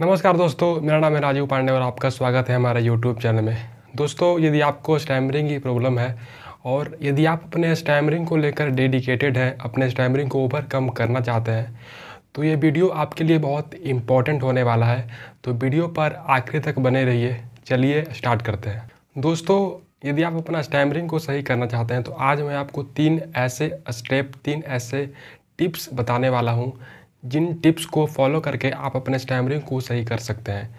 नमस्कार दोस्तों मेरा नाम है राजीव पांडे और आपका स्वागत है हमारे यूट्यूब चैनल में दोस्तों यदि आपको स्टैमरिंग की प्रॉब्लम है और यदि आप अपने स्टैमरिंग को लेकर डेडिकेटेड हैं अपने स्टैमरिंग को ओवरकम करना चाहते हैं तो ये वीडियो आपके लिए बहुत इम्पोर्टेंट होने वाला है तो वीडियो पर आखिर तक बने रहिए चलिए स्टार्ट करते हैं दोस्तों यदि आप अपना स्टैमरिंग को सही करना चाहते हैं तो आज मैं आपको तीन ऐसे स्टेप तीन ऐसे टिप्स बताने वाला हूँ जिन टिप्स को फॉलो करके आप अपने स्टैमरिंग को सही कर सकते हैं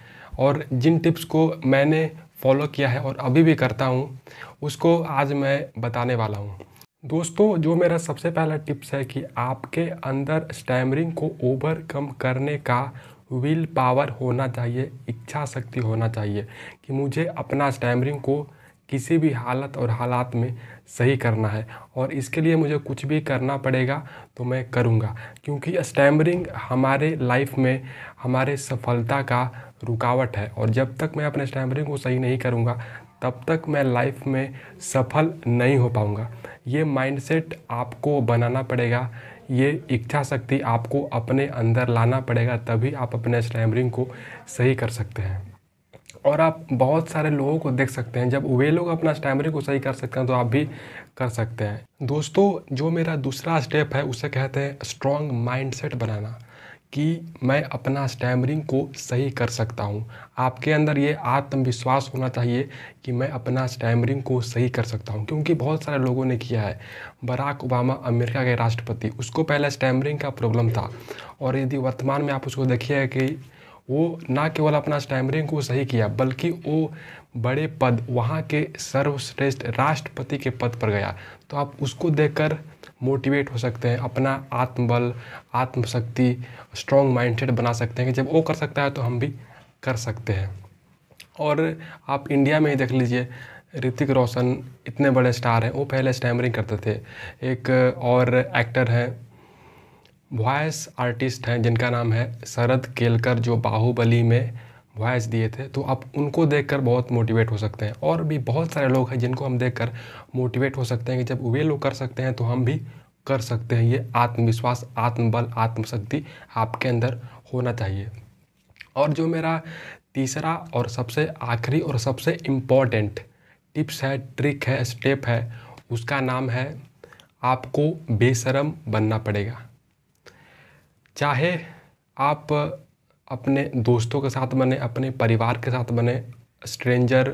और जिन टिप्स को मैंने फॉलो किया है और अभी भी करता हूँ उसको आज मैं बताने वाला हूँ दोस्तों जो मेरा सबसे पहला टिप्स है कि आपके अंदर स्टैमरिंग को ओवरकम करने का विल पावर होना चाहिए इच्छा शक्ति होना चाहिए कि मुझे अपना स्टैमरिंग को किसी भी हालत और हालात में सही करना है और इसके लिए मुझे कुछ भी करना पड़ेगा तो मैं करूँगा क्योंकि स्टैमरिंग हमारे लाइफ में हमारे सफलता का रुकावट है और जब तक मैं अपने स्टैमरिंग को सही नहीं करूँगा तब तक मैं लाइफ में सफल नहीं हो पाऊँगा ये माइंडसेट आपको बनाना पड़ेगा ये इच्छा शक्ति आपको अपने अंदर लाना पड़ेगा तभी आप अपने स्टैमरिंग को सही कर सकते हैं और आप बहुत सारे लोगों को देख सकते हैं जब वे लोग अपना स्टैमरिंग को सही कर सकते हैं तो आप भी कर सकते हैं दोस्तों जो मेरा दूसरा स्टेप है उसे कहते हैं स्ट्रॉन्ग माइंडसेट बनाना कि मैं अपना स्टैमरिंग को सही कर सकता हूँ आपके अंदर ये आत्मविश्वास होना चाहिए कि मैं अपना स्टैमरिंग को सही कर सकता हूँ क्योंकि बहुत सारे लोगों ने किया है बराक ओबामा अमेरिका के राष्ट्रपति उसको पहले स्टैमरिंग का प्रॉब्लम था और यदि वर्तमान में आप उसको देखिए कि वो ना केवल अपना स्टैमरिंग को सही किया बल्कि वो बड़े पद वहाँ के सर्वश्रेष्ठ राष्ट्रपति के पद पर गया तो आप उसको देखकर मोटिवेट हो सकते हैं अपना आत्मबल आत्मशक्ति स्ट्रॉन्ग माइंडसेट बना सकते हैं कि जब वो कर सकता है तो हम भी कर सकते हैं और आप इंडिया में ही देख लीजिए ऋतिक रोशन इतने बड़े स्टार हैं वो पहले स्टैमरिंग करते थे एक और एक्टर हैं वॉयस आर्टिस्ट हैं जिनका नाम है शरद केलकर जो बाहुबली में वॉयस दिए थे तो आप उनको देखकर बहुत मोटिवेट हो सकते हैं और भी बहुत सारे लोग हैं जिनको हम देखकर मोटिवेट हो सकते हैं कि जब वे लोग कर सकते हैं तो हम भी कर सकते हैं ये आत्मविश्वास आत्मबल आत्मशक्ति आपके अंदर होना चाहिए और जो मेरा तीसरा और सबसे आखिरी और सबसे इम्पॉर्टेंट टिप्स है ट्रिक है स्टेप है उसका नाम है आपको बेशरम बनना पड़ेगा चाहे आप अपने दोस्तों के साथ बने अपने परिवार के साथ बने स्ट्रेंजर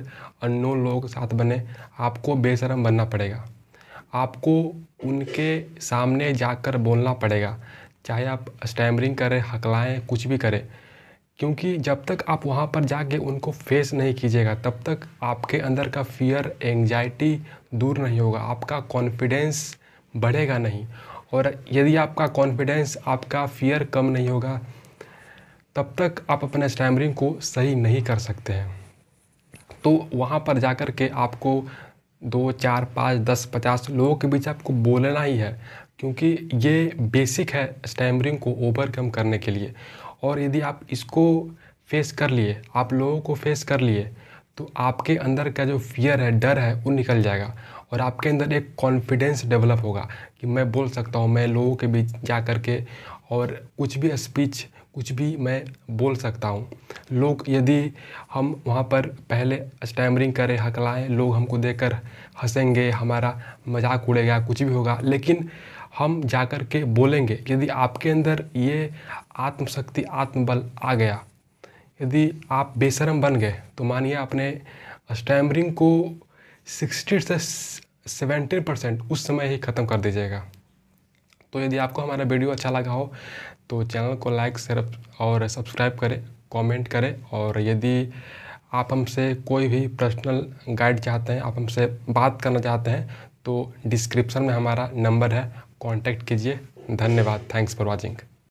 अन्य लोगों के साथ बने आपको बेशरम बनना पड़ेगा आपको उनके सामने जाकर बोलना पड़ेगा चाहे आप स्टैमरिंग करें हकलाएँ कुछ भी करें क्योंकि जब तक आप वहाँ पर जाके उनको फेस नहीं कीजिएगा तब तक आपके अंदर का फियर एंजाइटी दूर नहीं होगा आपका कॉन्फिडेंस बढ़ेगा नहीं और यदि आपका कॉन्फिडेंस आपका फियर कम नहीं होगा तब तक आप अपने स्टैमरिंग को सही नहीं कर सकते हैं तो वहाँ पर जाकर के आपको दो चार पाँच दस पचास लोगों के बीच आपको बोलना ही है क्योंकि ये बेसिक है स्टैमरिंग को ओवरकम करने के लिए और यदि आप इसको फेस कर लिए आप लोगों को फेस कर लिए तो आपके अंदर का जो फियर है डर है वो निकल जाएगा और आपके अंदर एक कॉन्फिडेंस डेवलप होगा कि मैं बोल सकता हूँ मैं लोगों के बीच जा कर के और कुछ भी स्पीच कुछ भी मैं बोल सकता हूँ लोग यदि हम वहाँ पर पहले स्टैमरिंग करें हकलाएँ लोग हमको देखकर हंसेंगे हमारा मजाक उड़ेगा कुछ भी होगा लेकिन हम जा कर के बोलेंगे यदि आपके अंदर ये आत्मशक्ति आत्मबल आ गया यदि आप बेशरम बन गए तो मानिए आपने स्टैमरिंग को सिक्सटी से सेवेंटी परसेंट उस समय ही ख़त्म कर दीजिएगा तो यदि आपको हमारा वीडियो अच्छा लगा हो तो चैनल को लाइक शेयर और सब्सक्राइब करें कमेंट करें और यदि आप हमसे कोई भी पर्सनल गाइड चाहते हैं आप हमसे बात करना चाहते हैं तो डिस्क्रिप्शन में हमारा नंबर है कॉन्टैक्ट कीजिए धन्यवाद थैंक्स फॉर वॉचिंग